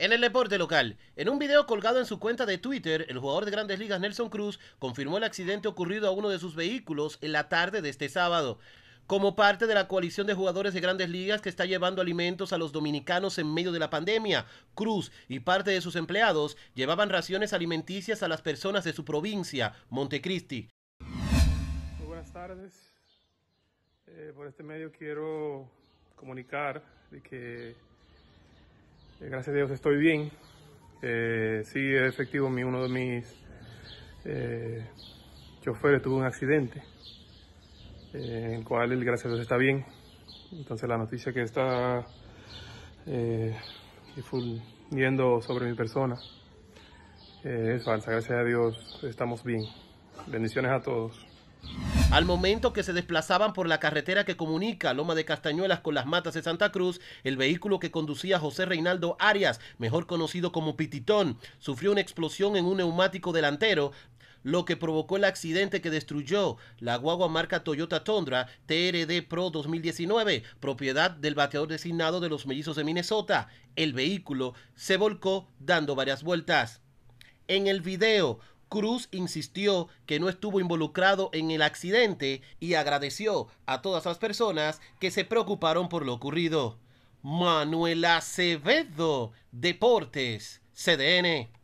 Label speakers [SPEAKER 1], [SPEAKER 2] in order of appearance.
[SPEAKER 1] En el deporte local, en un video colgado en su cuenta de Twitter, el jugador de Grandes Ligas Nelson Cruz confirmó el accidente ocurrido a uno de sus vehículos en la tarde de este sábado. Como parte de la coalición de jugadores de grandes ligas que está llevando alimentos a los dominicanos en medio de la pandemia, Cruz y parte de sus empleados llevaban raciones alimenticias a las personas de su provincia, Montecristi.
[SPEAKER 2] Muy buenas tardes. Eh, por este medio quiero comunicar de que eh, gracias a Dios estoy bien. Eh, sí, es efectivo, mi, uno de mis eh, choferes tuvo un accidente, eh, en el cual él, gracias a Dios, está bien. Entonces la noticia que está difundiendo sobre mi persona es falsa. Gracias a Dios
[SPEAKER 1] estamos bien. Bendiciones a todos. Al momento que se desplazaban por la carretera que comunica Loma de Castañuelas con las matas de Santa Cruz, el vehículo que conducía José Reinaldo Arias, mejor conocido como Pititón, sufrió una explosión en un neumático delantero, lo que provocó el accidente que destruyó la guagua marca Toyota Tondra TRD Pro 2019, propiedad del bateador designado de los mellizos de Minnesota. El vehículo se volcó dando varias vueltas. En el video, Cruz insistió que no estuvo involucrado en el accidente y agradeció a todas las personas que se preocuparon por lo ocurrido. Manuel Acevedo, Deportes, CDN.